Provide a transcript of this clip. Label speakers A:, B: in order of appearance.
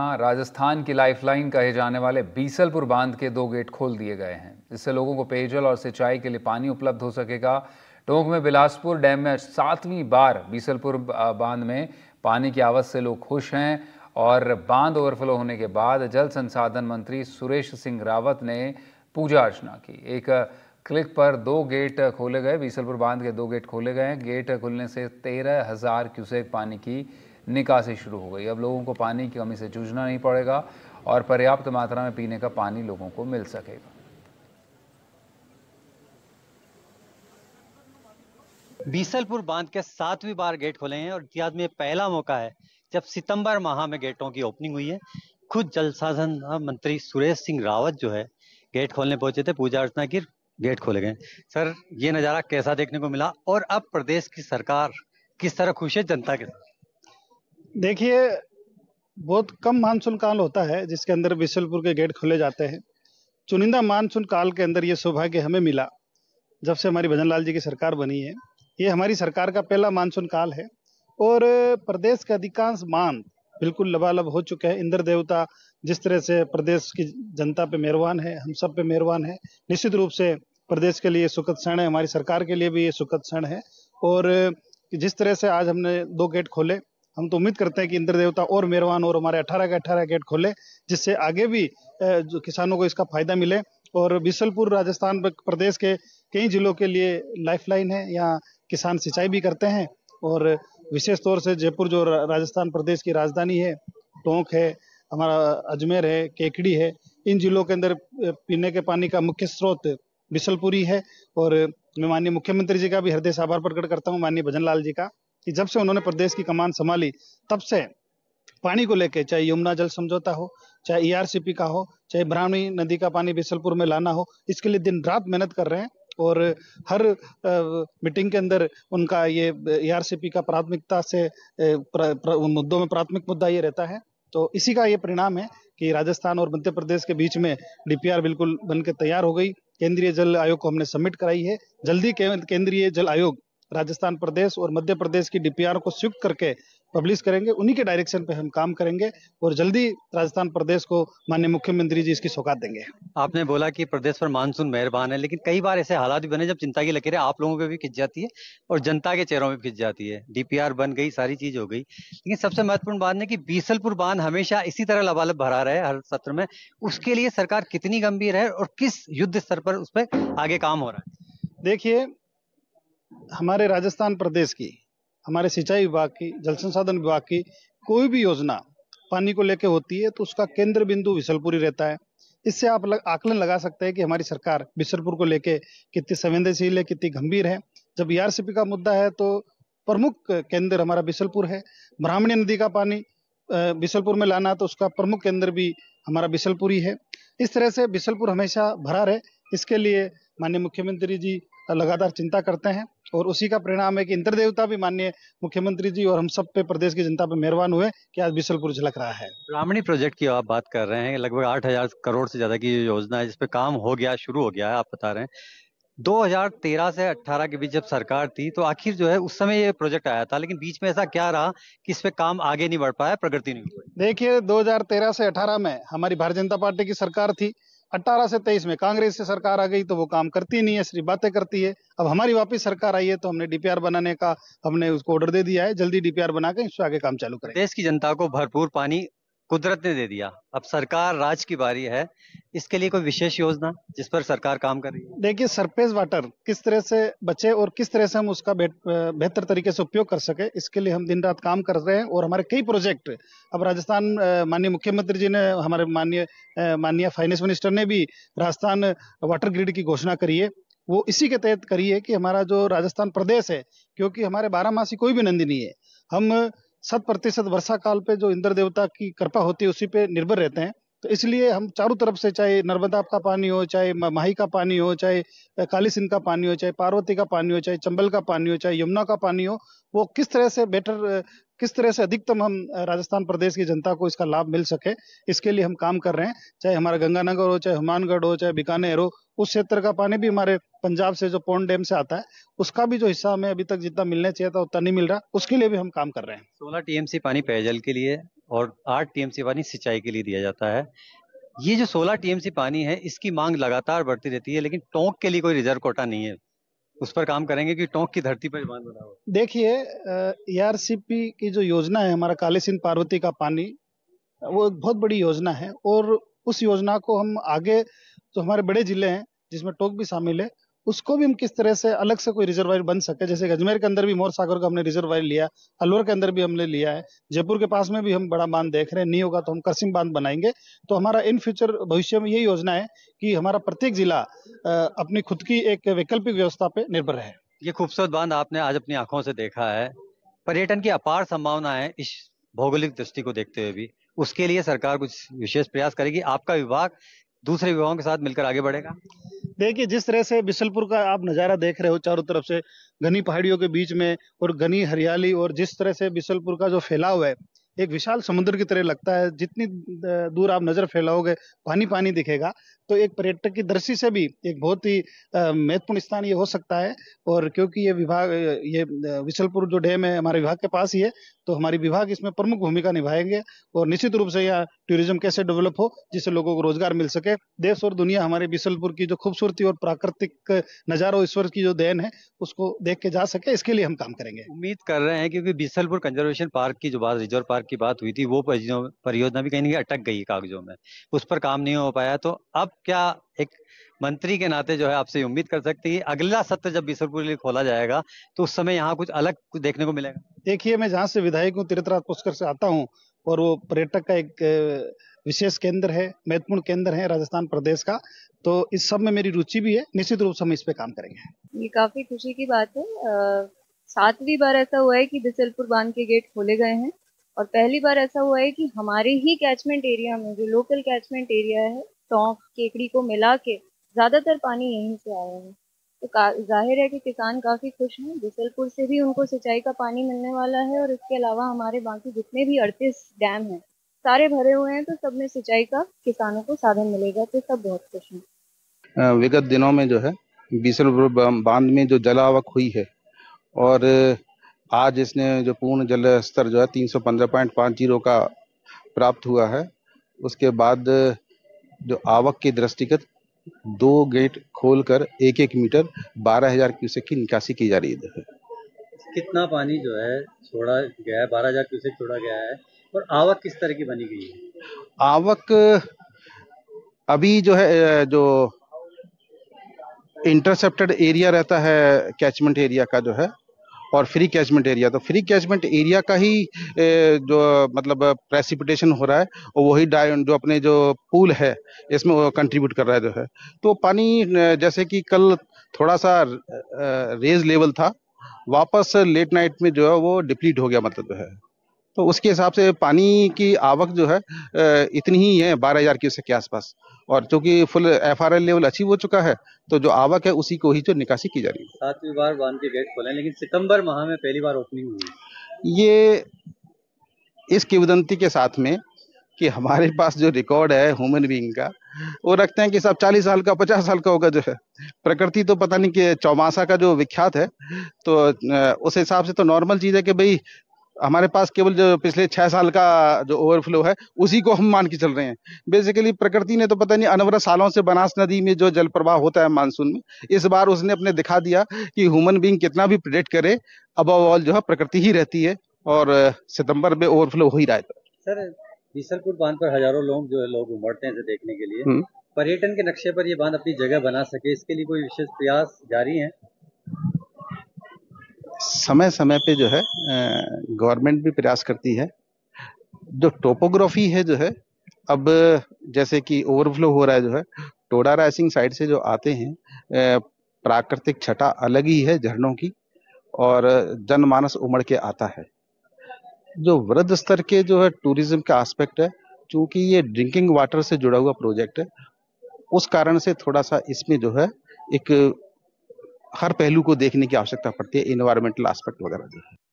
A: हाँ, राजस्थान की लाइफलाइन कहे जाने वाले बीसलपुर बांध के दो गेट खोल दिए गए हैं इससे लोगों को पेयजल और सिंचाई के लिए पानी उपलब्ध हो सकेगा टोंक में बिलासपुर डैम में सातवीं बार बीसलपुर बांध में पानी की आवश्यक से लोग खुश हैं और बांध ओवरफ्लो होने के बाद जल संसाधन मंत्री सुरेश सिंह रावत ने पूजा अर्चना की एक क्लिक पर दो गेट खोले गए बीसलपुर बांध के दो गेट खोले गए गेट खुलने से तेरह हजार क्यूसेक पानी की निकासी शुरू हो गई अब लोगों को पानी की कमी से जूझना नहीं पड़ेगा और पर्याप्त मात्रा में पीने का पानी लोगों को मिल सकेगा
B: बीसलपुर बांध के सातवीं बार गेट खोले हैं और इतिहास में पहला मौका है जब सितंबर माह में गेटों की ओपनिंग हुई है खुद जल साधन मंत्री सुरेश सिंह रावत जो है गेट खोलने पहुंचे थे पूजा अर्चना की गेट खोले गए सर ये नज़ारा कैसा देखने को मिला और अब प्रदेश की सरकार किस तरह खुश है जनता के साथ
C: देखिए बहुत कम मानसून काल होता है जिसके अंदर बिशलपुर के गेट खोले जाते हैं चुनिंदा मानसून काल के अंदर ये सौभाग्य हमें मिला जब से हमारी भजन लाल जी की सरकार बनी है ये हमारी सरकार का पहला मानसून काल है और प्रदेश के अधिकांश मान बिल्कुल लबालब हो चुके हैं इंद्र देवता जिस तरह से प्रदेश की जनता पे मेहरबान है हम सब पे मेहरबान है निश्चित रूप से प्रदेश के लिए सुखद क्षण है हमारी सरकार के लिए भी ये सुखद क्षण है और जिस तरह से आज हमने दो गेट खोले हम तो उम्मीद करते हैं कि इंद्र देवता और मेहरवान और हमारे अठारह के अठारह गेट खोले जिससे आगे भी जो किसानों को इसका फायदा मिले और बिसलपुर राजस्थान प्रदेश के कई जिलों के लिए लाइफलाइन है यहाँ किसान सिंचाई भी करते हैं और विशेष तौर से जयपुर जो राजस्थान प्रदेश की राजधानी है टोंक है हमारा अजमेर है केकड़ी है इन जिलों के अंदर पीने के पानी का मुख्य स्रोत बिसलपुरी है और मैं माननीय मुख्यमंत्री जी का भी हृदय से आभार प्रकट करता हूँ माननीय भजन लाल जी का कि जब से उन्होंने प्रदेश की कमान संभाली तब से पानी को लेके चाहे यमुना जल समझौता हो चाहे ईआरसीपी e का हो चाहे ब्राह्मणी नदी का पानी बिसलपुर में लाना हो इसके लिए दिन रात मेहनत कर रहे हैं और हर मीटिंग के अंदर उनका ये ईआरसीपी e का प्राथमिकता से प्र, प्र, मुद्दों में प्राथमिक मुद्दा ये रहता है तो इसी का ये परिणाम है कि राजस्थान और मध्य प्रदेश के बीच में डीपीआर बिल्कुल बनकर तैयार हो गई केंद्रीय जल आयोग को हमने सबमिट कराई है जल्दी केंद्रीय जल आयोग राजस्थान प्रदेश और मध्य प्रदेश की डीपीआर को संयुक्त करके पब्लिश करेंगे उन्हीं के डायरेक्शन पे हम काम करेंगे और जल्दी राजस्थान प्रदेश को माननीय मुख्यमंत्री जी इसकी सौगात देंगे
B: आपने बोला कि प्रदेश पर मानसून मेहरबान है लेकिन कई बार ऐसे हालात भी बने जब चिंता की लकीरें आप लोगों पे भी खिंच जाती है और जनता के चेहरों में खिंच जाती है डीपीआर बन गई सारी चीज हो गई लेकिन सबसे महत्वपूर्ण बात है कि बीसलपुर बांध हमेशा इसी तरह लबालब भरा रहे हर सत्र में उसके लिए सरकार कितनी गंभीर है और किस युद्ध स्तर पर उस पर आगे काम हो रहा है देखिए
C: हमारे राजस्थान प्रदेश की हमारे सिंचाई विभाग की जल संसाधन विभाग की कोई भी योजना पानी को लेकर होती है तो उसका केंद्र बिंदु विसलपुरी रहता है इससे आप लग, आकलन लगा सकते हैं कि हमारी सरकार बिशलपुर को लेकर कितनी संवेदनशील है कितनी गंभीर है जब ई e का मुद्दा है तो प्रमुख केंद्र हमारा बिसलपुर है ब्राह्मणी नदी का पानी बिसलपुर में लाना तो उसका प्रमुख केंद्र भी हमारा बिसलपुरी ही है इस तरह से बिसलपुर हमेशा भरा रहे इसके लिए माननीय मुख्यमंत्री जी लगातार चिंता करते हैं और उसी का परिणाम है कि इंद्र देवता भी माननीय मुख्यमंत्री जी और हम सब पे प्रदेश की जनता पे मेहरबान हुए कि आज बिसलपुर झलक रहा है
B: ब्राह्मणी प्रोजेक्ट की आप बात कर रहे हैं लगभग आठ हजार करोड़ से ज्यादा की योजना है जिसपे काम हो गया शुरू हो गया है आप बता रहे हैं 2013 से 18 के बीच जब सरकार थी तो आखिर जो है उस समय ये प्रोजेक्ट आया था लेकिन बीच में ऐसा क्या रहा कि इस पे काम आगे नहीं बढ़ पाया प्रगति नहीं हुई
C: देखिए 2013 से 18 में हमारी भारतीय जनता पार्टी की सरकार थी अट्ठारह से तेईस में कांग्रेस से सरकार आ गई तो वो काम करती नहीं है सिर्फ बातें करती है अब हमारी वापस सरकार आई है तो हमने डीपीआर बनाने का हमने उसको ऑर्डर दे दिया है जल्दी डीपीआर बना के इससे आगे काम चालू
B: करें देश की जनता को भरपूर पानी कुदरत ने दे दिया अब सरकार राज की बारी है इसके लिए कोई विशेष योजना जिस पर सरकार काम कर रही
C: है देखिए सरफेस वाटर किस तरह से बचे और किस तरह से हम उसका बेहतर तरीके से उपयोग कर सके इसके लिए हम दिन रात काम कर रहे हैं और हमारे कई प्रोजेक्ट अब राजस्थान माननीय मुख्यमंत्री जी ने हमारे माननीय माननीय फाइनेंस मिनिस्टर ने भी राजस्थान वाटर ग्रिड की घोषणा करी है वो इसी के तहत करिए कि हमारा जो राजस्थान प्रदेश है क्योंकि हमारे बारह मासी कोई भी नंदी नहीं है हम शत प्रतिशत वर्षा काल पे जो इंद्र देवता की कृपा होती है उसी पे निर्भर रहते हैं तो इसलिए हम चारों तरफ से चाहे नर्मदा का पानी हो चाहे माही का पानी हो चाहे काली सिंह का पानी हो चाहे पार्वती का पानी हो चाहे चंबल का पानी हो चाहे यमुना का पानी हो वो किस तरह से बेटर किस तरह से अधिकतम हम राजस्थान प्रदेश की जनता को इसका लाभ मिल सके इसके लिए हम काम कर रहे हैं चाहे हमारा गंगानगर हो चाहे हनुमानगढ़ हो चाहे बीकानेर हो उस क्षेत्र का पानी भी हमारे पंजाब से जो पौन डैम से आता है उसका भी जो हिस्सा हमें अभी तक जितना मिलने चाहिए था उतना नहीं मिल रहा उसके लिए भी हम काम कर रहे हैं
B: सोलह टीएमसी पानी पेयजल के लिए और आठ टीएमसी पानी सिंचाई के लिए दिया जाता है ये जो सोलह टीएमसी पानी है इसकी मांग लगातार बढ़ती रहती है लेकिन टोंक के लिए कोई रिजर्व कोटा नहीं है उस पर काम करेंगे कि टोंक की धरती पर बांध बना हो
C: देखिए एआरसीपी की जो योजना है हमारा काले सिंध पार्वती का पानी वो एक बहुत बड़ी योजना है और उस योजना को हम आगे जो हमारे बड़े जिले हैं जिसमें टोंक भी शामिल है उसको भी हम किस तरह से अलग से कोई रिजर्वायर बन सके जैसे अजमेर के अंदर भी मोर सागर का हमने रिजर्वायर लिया अलवर के अंदर भी हमने लिया है जयपुर के पास में भी हम बड़ा बांध देख रहे हैं नहीं होगा तो हम करसिम बांध बनाएंगे तो हमारा इन फ्यूचर भविष्य में यही योजना है कि हमारा प्रत्येक जिला अपनी खुद की एक वैकल्पिक व्यवस्था पे निर्भर रहे
B: ये खूबसूरत बांध आपने आज अपनी आंखों से देखा है पर्यटन की अपार संभावना है इस भौगोलिक दृष्टि को देखते हुए भी उसके लिए सरकार कुछ विशेष प्रयास करेगी आपका विभाग दूसरे विभागों के साथ मिलकर आगे बढ़ेगा देखिए
C: जिस तरह से बिसलपुर का आप नज़ारा देख रहे हो चारों तरफ से घनी पहाड़ियों के बीच में और घनी हरियाली और जिस तरह से बिसलपुर का जो फैलाव है एक विशाल समुद्र की तरह लगता है जितनी दूर आप नज़र फैलाओगे पानी पानी दिखेगा तो एक पर्यटक की दृष्टि से भी एक बहुत ही महत्वपूर्ण स्थान ये हो सकता है और क्योंकि ये विभाग ये विशलपुर जो डैम है हमारे विभाग के पास ही है तो हमारी विभाग इसमें प्रमुख भूमिका निभाएंगे और निश्चित रूप से यहाँ टूरिज्म कैसे डेवलप हो जिससे लोगों को रोजगार मिल सके देश और दुनिया हमारे बिसलपुर की जो खूबसूरती और प्राकृतिक नज़ारों ईश्वर की जो देन है उसको देख के जा सके इसके लिए हम काम
B: करेंगे उम्मीद कर रहे हैं क्योंकि बिसलपुर कंजर्वेशन पार्क की जो बात रिजर्व पार्क की बात हुई थी वो परियोजना भी कहीं ना कहीं अटक गई कागजों में उस पर काम नहीं हो पाया तो अब क्या एक मंत्री के नाते जो है आपसे उम्मीद कर सकती है अगला सत्र जब बिसलपुर के लिए खोला जाएगा तो उस समय यहाँ कुछ अलग कुछ देखने को मिलेगा
C: देखिए मैं जहाँ से विधायक हूँ तीर्थराज पुष्कर से आता हूँ और वो पर्यटक का एक विशेष केंद्र है महत्वपूर्ण केंद्र है राजस्थान प्रदेश का तो इस सब में मेरी रुचि भी है निश्चित रूप से हम इस पे काम करेंगे
B: ये काफी खुशी की बात है सातवीं बार ऐसा हुआ है कि बिसलपुर बांध के गेट खोले गए हैं और पहली बार ऐसा हुआ है कि हमारे ही कैचमेंट एरिया में जो लोकल कैचमेंट एरिया है टोंक केकड़ी को मिला के ज़्यादातर पानी यहीं से आया है तो जाहिर है कि किसान काफ़ी खुश हैं बिसलपुर से भी उनको सिंचाई का पानी मिलने वाला है और इसके अलावा हमारे बाकी जितने भी अड़तीस डैम हैं सारे भरे हुए हैं तो सब में सिंचाई का किसानों को साधन मिलेगा तो सब बहुत खुश
A: हैं विगत दिनों में जो है बीसल बांध में जो जलावक हुई है और आज इसने जो पूर्ण जल स्तर जो है तीन सौ पंद्रह पॉइंट जीरो का प्राप्त हुआ है उसके बाद जो आवक की दृष्टिगत दो गेट खोलकर एक एक मीटर बारह हजार क्यूसेक की निकासी की जा रही है
B: कितना पानी जो है छोड़ा गया है बारह हजार क्यूसेक छोड़ा गया है और आवक किस तरह की बनी गई है
A: आवक अभी जो है जो इंटरसेप्टेड एरिया रहता है कैचमेंट एरिया का जो है और फ्री कैचमेंट एरिया तो फ्री कैचमेंट एरिया का ही जो मतलब प्रेसिपिटेशन हो रहा है और वही जो अपने जो पूल है इसमें वो कंट्रीब्यूट कर रहा है जो है तो पानी जैसे कि कल थोड़ा सा रेज लेवल था वापस लेट नाइट में जो है वो डिप्लीट हो गया मतलब जो है तो उसके हिसाब से पानी की आवक जो है इतनी ही है बारह हजार क्यूसेक के आसपास और चूंकि full F R level achieve हो चुका है तो जो आवक है उसी को ही जो निकासी की जा रही है
B: सातवीं बार बांध के गेट खोले लेकिन सितंबर माह में पहली बार ओपनिंग हुई
A: ये इस किवदंती के साथ में कि हमारे पास जो रिकॉर्ड है ह्यूमन बींग का वो रखते हैं कि सब 40 साल का 50 साल का होगा जो है प्रकृति तो पता नहीं कि चौमासा का जो विख्यात है तो उस हिसाब से तो नॉर्मल चीज़ है कि भाई हमारे पास केवल जो पिछले छह साल का जो ओवरफ्लो है उसी को हम मान के चल रहे हैं बेसिकली प्रकृति ने तो पता नहीं अनवर सालों से बनास नदी में जो जल प्रवाह होता है मानसून में इस बार उसने अपने दिखा दिया कि ह्यूमन बींग कितना भी प्रिडिक्ट करे अब ऑल जो है प्रकृति ही रहती है और सितंबर में ओवरफ्लो हो ही रहा है
B: सर बीसलपुर बांध पर हजारों लोग जो है लोग उमड़ते हैं देखने के लिए हम्म। पर्यटन के नक्शे पर ये बांध अपनी जगह बना सके इसके लिए कोई विशेष प्रयास जारी है
A: समय समय पे जो है गवर्नमेंट भी प्रयास करती है जो टोपोग्राफी है जो है अब जैसे कि ओवरफ्लो हो रहा है जो है टोडा राइसिंग साइड से जो आते हैं प्राकृतिक छटा अलग ही है झरनों की और जनमानस उमड़ के आता है जो वृद्ध स्तर के जो है टूरिज्म का एस्पेक्ट है चूंकि ये ड्रिंकिंग वाटर से जुड़ा हुआ प्रोजेक्ट है उस कारण से थोड़ा सा इसमें जो है एक हर पहलू को देखने की आवश्यकता पड़ती है इन्वायरमेंटल एस्पेक्ट वगैरह देखने